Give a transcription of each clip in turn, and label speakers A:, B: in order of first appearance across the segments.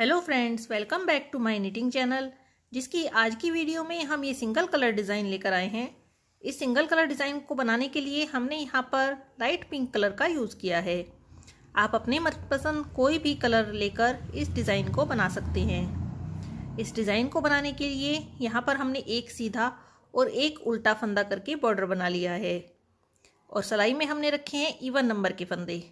A: hello friends welcome back to my knitting channel जिसकी आज की वीडियो में हम ये सिंगल कलर डिज़ाइन लेकर आए हैं इस सिंगल कलर डिज़ाइन को बनाने के लिए हमने यहाँ पर लाइट पिंक कलर का यूज़ किया है आप अपने मनपसंद कोई भी कलर लेकर इस डिज़ाइन को बना सकते हैं इस डिज़ाइन को बनाने के लिए यहाँ पर हमने एक सीधा और एक उल्टा फंदा करके बॉर्डर बना लिया है और सिलाई में हमने रखे हैं इवन नंबर के फंदे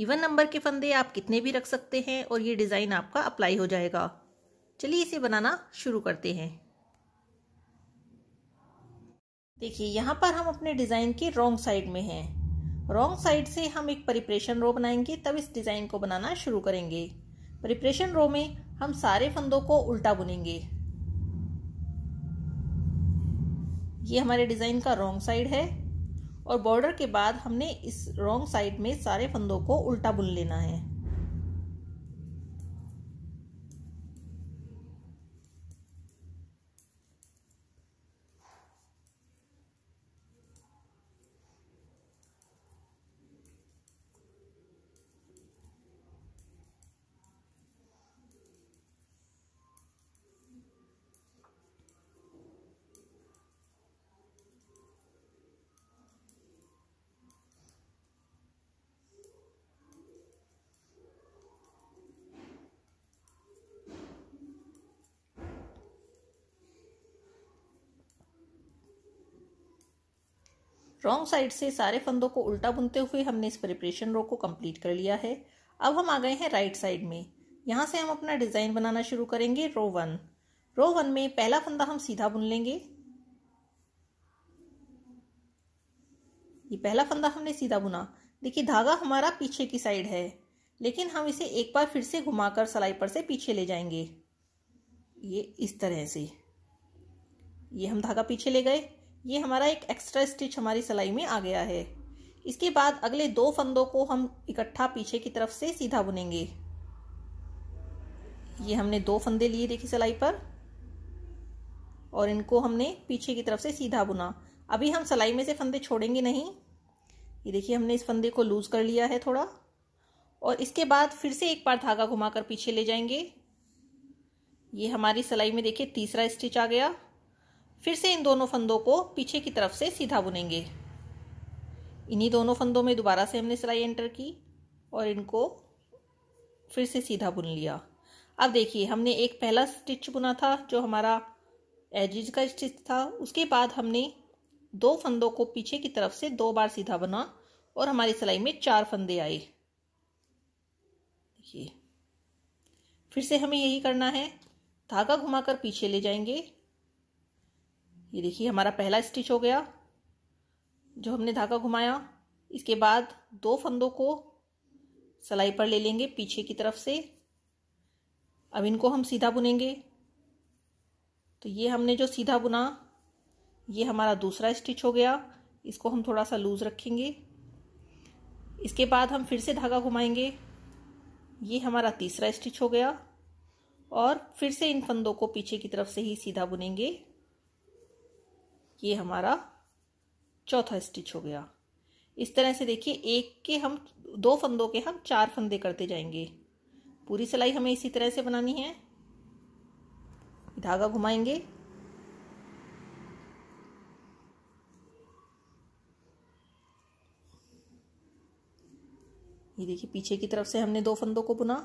A: इवन नंबर के फंदे आप कितने भी रख सकते हैं और ये डिज़ाइन आपका अप्लाई हो जाएगा चलिए इसे बनाना शुरू करते हैं देखिए यहाँ पर हम अपने डिज़ाइन के रॉन्ग साइड में हैं रॉन्ग साइड से हम एक प्रिपरेशन रो बनाएंगे तब इस डिज़ाइन को बनाना शुरू करेंगे प्रिपरेशन रो में हम सारे फंदों को उल्टा बुनेंगे ये हमारे डिज़ाइन का रॉन्ग साइड है और बॉर्डर के बाद हमने इस रॉन्ग साइड में सारे फंदों को उल्टा बुन लेना है रॉन्ग साइड से सारे फंदों को उल्टा बुनते हुए हमने इस प्रिपरेशन रो को कंप्लीट कर लिया है अब हम आ गए हैं राइट साइड में यहाँ से हम अपना डिज़ाइन बनाना शुरू करेंगे रो वन रो वन में पहला फंदा हम सीधा बुन लेंगे ये पहला फंदा हमने सीधा बुना देखिए धागा हमारा पीछे की साइड है लेकिन हम इसे एक बार फिर से घुमाकर सलाई पर से पीछे ले जाएंगे ये इस तरह से ये हम धागा पीछे ले गए ये हमारा एक एक्स्ट्रा स्टिच हमारी सिलाई में आ गया है इसके बाद अगले दो फंदों को हम इकट्ठा पीछे की तरफ से सीधा बुनेंगे ये हमने दो फंदे लिए देखी सिलाई पर और इनको हमने पीछे की तरफ से सीधा बुना अभी हम सिलाई में से फंदे छोड़ेंगे नहीं ये देखिए हमने इस फंदे को लूज़ कर लिया है थोड़ा और इसके बाद फिर से एक बार धागा घुमाकर पीछे ले जाएंगे ये हमारी सिलाई में देखिए तीसरा स्टिच आ गया फिर से इन दोनों फंदों को पीछे की तरफ से सीधा बुनेंगे इन्हीं दोनों फंदों में दोबारा से हमने सिलाई एंटर की और इनको फिर से सीधा बुन लिया अब देखिए हमने एक पहला स्टिच बुना था जो हमारा एजिज का स्टिच था उसके बाद हमने दो फंदों को पीछे की तरफ से दो बार सीधा बुना और हमारी सिलाई में चार फंदे आए देखिए फिर से हमें यही करना है धागा घुमाकर पीछे ले जाएंगे ये देखिए हमारा पहला स्टिच हो गया जो हमने धागा घुमाया इसके बाद दो फंदों को सिलाई पर ले लेंगे पीछे की तरफ से अब इनको हम सीधा बुनेंगे तो ये हमने जो सीधा बुना ये हमारा दूसरा स्टिच हो गया इसको हम थोड़ा सा लूज़ रखेंगे इसके बाद हम फिर से धागा घुमाएंगे ये हमारा तीसरा स्टिच हो गया और फिर से इन फंदों को पीछे की तरफ से ही सीधा बुनेंगे ये हमारा चौथा स्टिच हो गया इस तरह से देखिए एक के हम दो फंदों के हम चार फंदे करते जाएंगे पूरी सिलाई हमें इसी तरह से बनानी है धागा घुमाएंगे ये देखिए पीछे की तरफ से हमने दो फंदों को बुना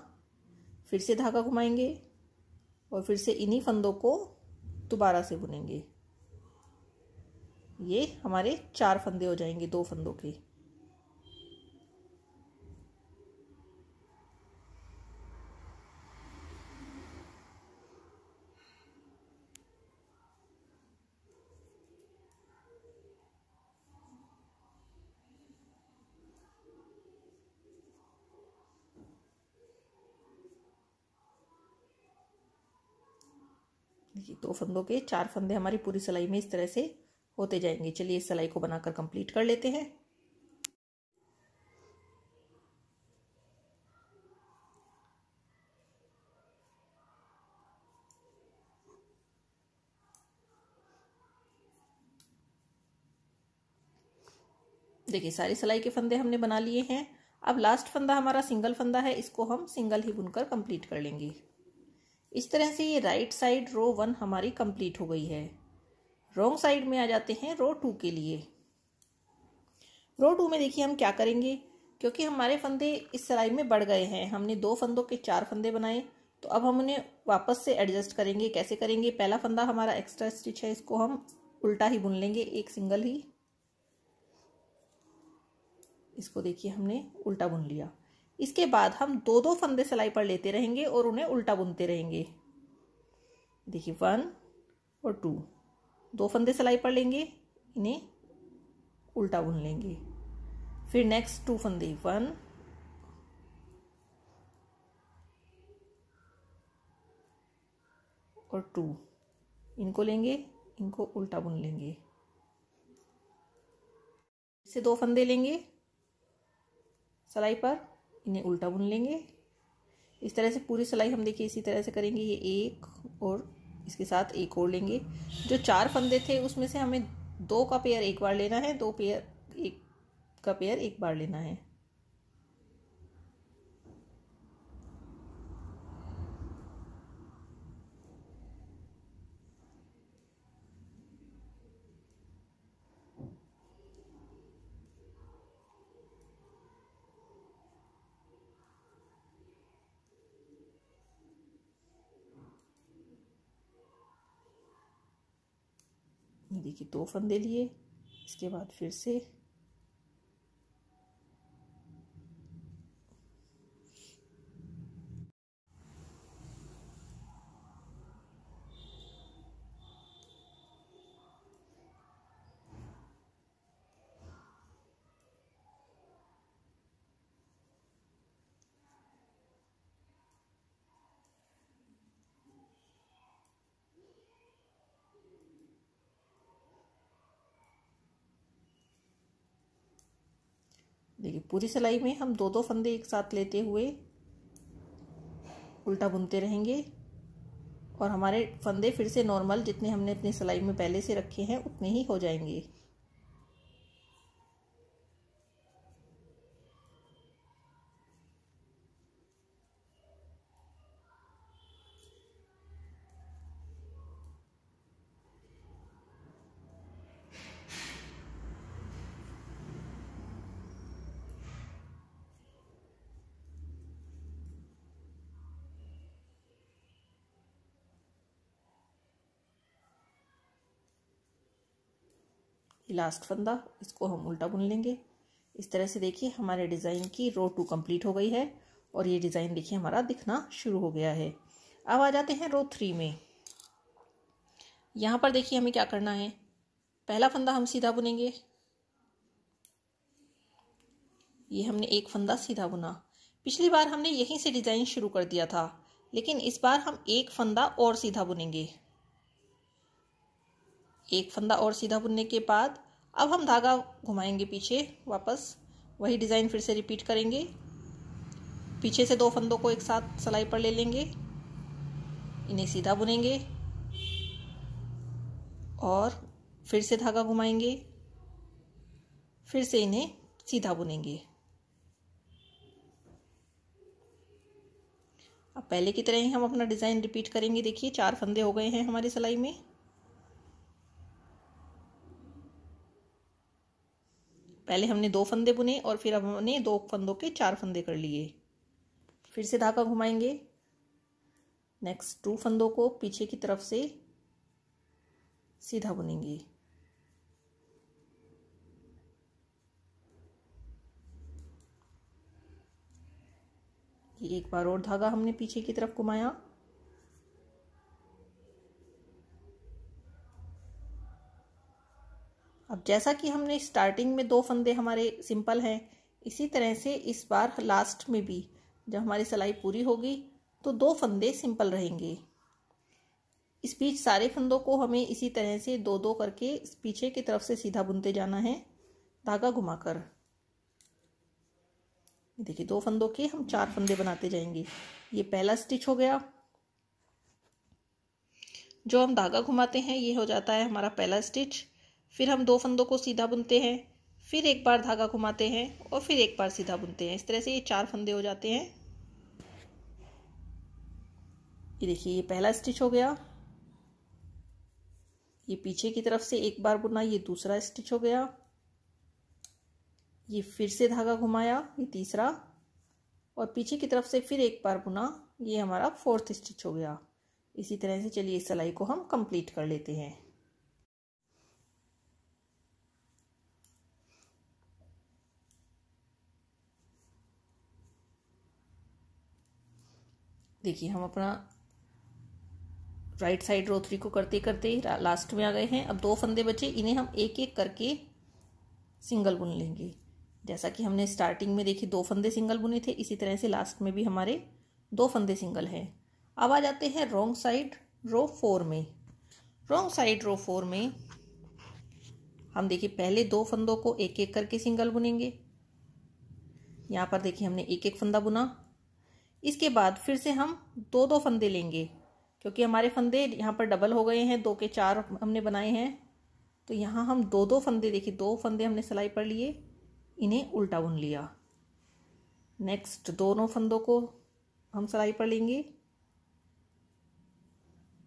A: फिर से धागा घुमाएंगे और फिर से इन्हीं फंदों को दोबारा से बुनेंगे ये हमारे चार फंदे हो जाएंगे दो फंदों के दो फंदों के चार फंदे हमारी पूरी सिलाई में इस तरह से होते जाएंगे चलिए इस सिलाई को बनाकर कंप्लीट कर लेते हैं देखिए सारी सिलाई के फंदे हमने बना लिए हैं अब लास्ट फंदा हमारा सिंगल फंदा है इसको हम सिंगल ही बुनकर कंप्लीट कर लेंगे इस तरह से ये राइट साइड रो वन हमारी कंप्लीट हो गई है रॉन्ग साइड में आ जाते हैं रो टू के लिए रो टू में देखिए हम क्या करेंगे क्योंकि हमारे फंदे इस सिलाई में बढ़ गए हैं हमने दो फंदों के चार फंदे बनाए तो अब हम उन्हें वापस से एडजस्ट करेंगे कैसे करेंगे पहला फंदा हमारा एक्स्ट्रा स्टिच है इसको हम उल्टा ही बुन लेंगे एक सिंगल ही इसको देखिए हमने उल्टा बुन लिया इसके बाद हम दो दो फंदे सिलाई पर लेते रहेंगे और उन्हें उल्टा बुनते रहेंगे देखिए वन और टू दो फंदे सिलाई पर लेंगे इन्हें उल्टा बुन लेंगे फिर नेक्स्ट टू फंदे वन और टू इनको लेंगे इनको उल्टा बुन लेंगे इसे दो फंदे लेंगे सलाई पर इन्हें उल्टा बुन लेंगे इस तरह से पूरी सिलाई हम देखिए इसी तरह से करेंगे ये एक और इसके साथ एक और लेंगे जो चार फंदे थे उसमें से हमें दो का पेयर एक बार लेना है दो पेयर एक का पेयर एक बार लेना है ये देखिए दो फंदे लिए इसके बाद फिर से देखिए पूरी सिलाई में हम दो दो फंदे एक साथ लेते हुए उल्टा बुनते रहेंगे और हमारे फंदे फिर से नॉर्मल जितने हमने अपनी सिलाई में पहले से रखे हैं उतने ही हो जाएंगे ये लास्ट फंदा इसको हम उल्टा बुन लेंगे इस तरह से देखिए हमारे डिज़ाइन की रो टू कंप्लीट हो गई है और ये डिज़ाइन देखिए हमारा दिखना शुरू हो गया है अब आ जाते हैं रो थ्री में यहाँ पर देखिए हमें क्या करना है पहला फंदा हम सीधा बुनेंगे ये हमने एक फंदा सीधा बुना पिछली बार हमने यहीं से डिज़ाइन शुरू कर दिया था लेकिन इस बार हम एक फंदा और सीधा बुनेंगे एक फंदा और सीधा बुनने के बाद अब हम धागा घुमाएंगे पीछे वापस वही डिज़ाइन फिर से रिपीट करेंगे पीछे से दो फंदों को एक साथ सिलाई पर ले लेंगे इन्हें सीधा बुनेंगे और फिर से धागा घुमाएंगे फिर से इन्हें सीधा बुनेंगे अब पहले की तरह ही हम अपना डिज़ाइन रिपीट करेंगे देखिए चार फंदे हो गए हैं हमारी सिलाई में पहले हमने दो फंदे बुने और फिर हमने दो फंदों के चार फंदे कर लिए फिर से धागा घुमाएंगे नेक्स्ट टू फंदों को पीछे की तरफ से सीधा बुनेंगे ये एक बार और धागा हमने पीछे की तरफ घुमाया अब जैसा कि हमने स्टार्टिंग में दो फंदे हमारे सिंपल हैं इसी तरह से इस बार लास्ट में भी जब हमारी सिलाई पूरी होगी तो दो फंदे सिंपल रहेंगे इस बीच सारे फंदों को हमें इसी तरह से दो दो करके पीछे की तरफ से सीधा बुनते जाना है धागा घुमाकर देखिए दो फंदों के हम चार फंदे बनाते जाएंगे ये पहला स्टिच हो गया जो हम धागा घुमाते हैं ये हो जाता है हमारा पहला स्टिच फिर हम दो फंदों को सीधा बुनते हैं फिर एक बार धागा घुमाते हैं और फिर एक बार सीधा बुनते हैं इस तरह से ये चार फंदे हो जाते हैं ये देखिए ये पहला स्टिच हो गया ये पीछे की तरफ से एक बार बुना ये दूसरा स्टिच हो गया ये फिर से धागा घुमाया ये तीसरा और पीछे की तरफ से फिर एक बार बुना ये हमारा फोर्थ स्टिच हो गया इसी तरह से चलिए इस सिलाई को हम कंप्लीट कर लेते हैं देखिए हम अपना राइट साइड रो थ्री को करते करते ही लास्ट में आ गए हैं अब दो फंदे बचे इन्हें हम एक एक करके सिंगल बुन लेंगे जैसा कि हमने स्टार्टिंग में देखिए दो फंदे सिंगल बुने थे इसी तरह से लास्ट में भी हमारे दो फंदे सिंगल हैं अब आ जाते हैं रोंग साइड रो फोर में रोंग साइड रो फोर में हम देखिए पहले दो फंदों को एक एक करके सिंगल बुनेंगे यहाँ पर देखिए हमने एक एक फंदा बुना इसके बाद फिर से हम दो दो फंदे लेंगे क्योंकि हमारे फंदे यहाँ पर डबल हो गए हैं दो के चार हमने बनाए हैं तो यहाँ हम दो दो फंदे देखिए दो फंदे हमने सिलाई पर लिए इन्हें उल्टा बुन लिया नेक्स्ट दोनों फंदों को हम सिलाई पर लेंगे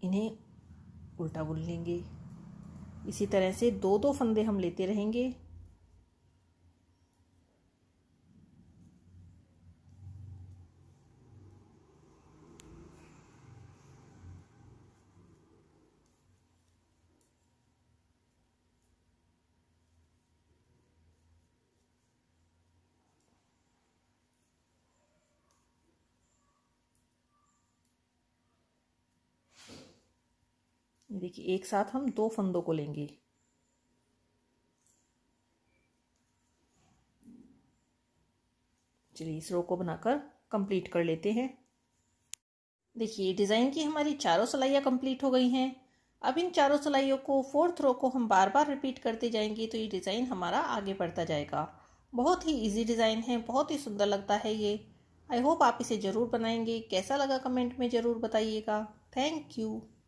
A: इन्हें उल्टा बुन लेंगे इसी तरह से दो दो फंदे हम लेते रहेंगे देखिए एक साथ हम दो फंदों को लेंगे चलिए इस रो को बनाकर कंप्लीट कर लेते हैं देखिए डिज़ाइन की हमारी चारों सिलाइयां कंप्लीट हो गई हैं अब इन चारों सिलाइयों को फोर्थ रो को हम बार बार रिपीट करते जाएंगे तो ये डिज़ाइन हमारा आगे बढ़ता जाएगा बहुत ही इजी डिज़ाइन है बहुत ही सुंदर लगता है ये आई होप आप इसे ज़रूर बनाएंगे कैसा लगा कमेंट में ज़रूर बताइएगा थैंक यू